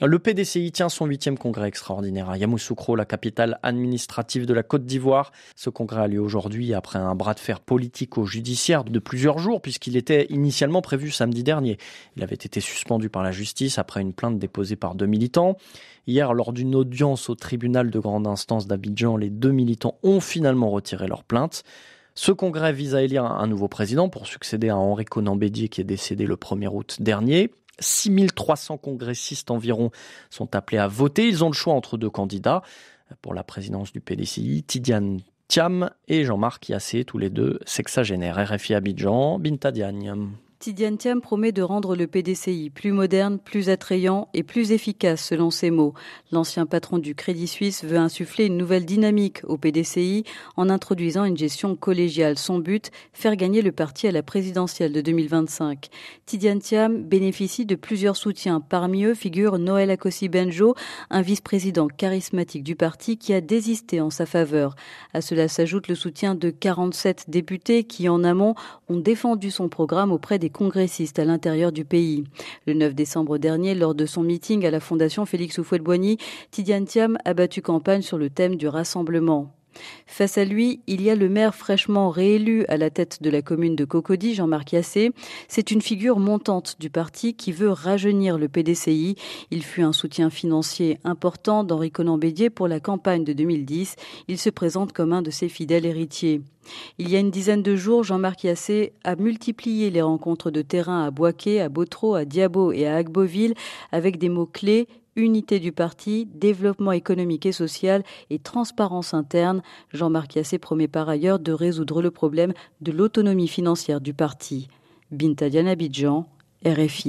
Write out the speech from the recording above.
Le PDCI tient son huitième congrès extraordinaire à Yamoussoukro, la capitale administrative de la Côte d'Ivoire. Ce congrès a lieu aujourd'hui après un bras de fer politico-judiciaire de plusieurs jours puisqu'il était initialement prévu samedi dernier. Il avait été suspendu par la justice après une plainte déposée par deux militants. Hier, lors d'une audience au tribunal de grande instance d'Abidjan, les deux militants ont finalement retiré leur plainte. Ce congrès vise à élire un nouveau président pour succéder à Henri Conan Bédier qui est décédé le 1er août dernier. 6300 congressistes environ sont appelés à voter. Ils ont le choix entre deux candidats pour la présidence du PDCI, Tidiane Thiam et Jean-Marc Yassé, tous les deux sexagénaires. RFI Abidjan, Binta Tidiane promet de rendre le PDCI plus moderne, plus attrayant et plus efficace selon ses mots. L'ancien patron du Crédit Suisse veut insuffler une nouvelle dynamique au PDCI en introduisant une gestion collégiale. Son but, faire gagner le parti à la présidentielle de 2025. tidian Thiam bénéficie de plusieurs soutiens. Parmi eux figure Noël akosi Benjo, un vice-président charismatique du parti qui a désisté en sa faveur. À cela s'ajoute le soutien de 47 députés qui, en amont, ont défendu son programme auprès des congressistes à l'intérieur du pays. Le 9 décembre dernier, lors de son meeting à la Fondation Félix Houphouët-Boigny, Tidiane Thiam a battu campagne sur le thème du rassemblement. Face à lui, il y a le maire fraîchement réélu à la tête de la commune de Cocody, Jean-Marc Yassé. C'est une figure montante du parti qui veut rajeunir le PDCI. Il fut un soutien financier important d'Henri Conan Bédier pour la campagne de 2010. Il se présente comme un de ses fidèles héritiers. Il y a une dizaine de jours, Jean-Marc Yassé a multiplié les rencontres de terrain à Boisquet, à Botreau, à Diabo et à Agboville avec des mots-clés unité du parti, développement économique et social et transparence interne. Jean-Marc Yassé promet par ailleurs de résoudre le problème de l'autonomie financière du parti. Bintadian Abidjan, RFI.